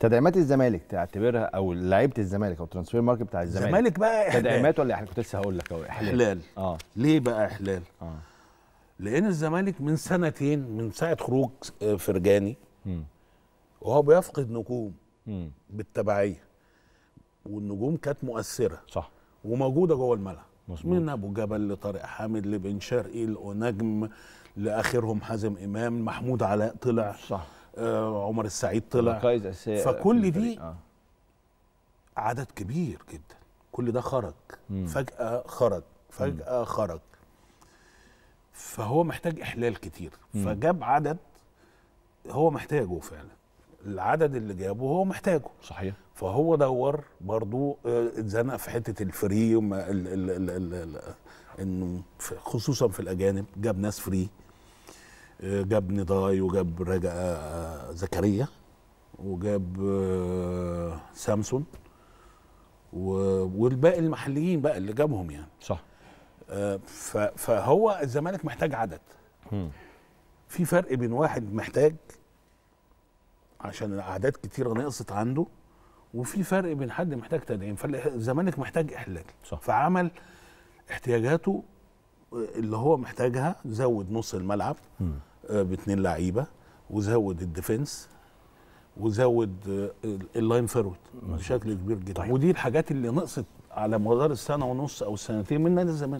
تدعيمات الزمالك تعتبرها او لعيبه الزمالك او ترانسفير ماركت بتاع الزمالك الزمالك بقى احلال تدعيمات ولا احنا كنت لسه هقول لك اهو احلال احلال اه ليه بقى احلال؟ اه لان الزمالك من سنتين من ساعه خروج آه، فرجاني م. وهو بيفقد نجوم بالتبعيه والنجوم كانت مؤثره صح وموجوده جوه الملعب من ابو جبل لطارق حامد لبن شرقي لنجم لاخرهم حازم امام محمود علاء طلع صح آه، عمر السعيد طلع فكل دي آه. عدد كبير جدا كل ده خرج مم. فجاه خرج فجاه مم. خرج فهو محتاج احلال كتير مم. فجاب عدد هو محتاجه فعلا العدد اللي جابه هو محتاجه صحيح فهو دور برضو آه، اتزنق في حته الفري انه خصوصا في الاجانب جاب ناس فري آه، جاب نضاي وجاب رجاء زكريا وجاب آه، سامسون والباقي المحليين بقى اللي جابهم يعني صح آه، فهو الزمالك محتاج عدد في فرق بين واحد محتاج عشان الاعداد كتيره نقصت عنده وفي فرق بين حد محتاج تدعيم فالزمالك محتاج احلال صح. فعمل احتياجاته آه، اللي هو محتاجها زود نص الملعب باثنين لعيبه وزود الديفنس وزود آه، اللاين فورورد بشكل كبير جدا طيب. ودي الحاجات اللي نقصت على مدار السنه ونص او السنتين من نادي الزمالك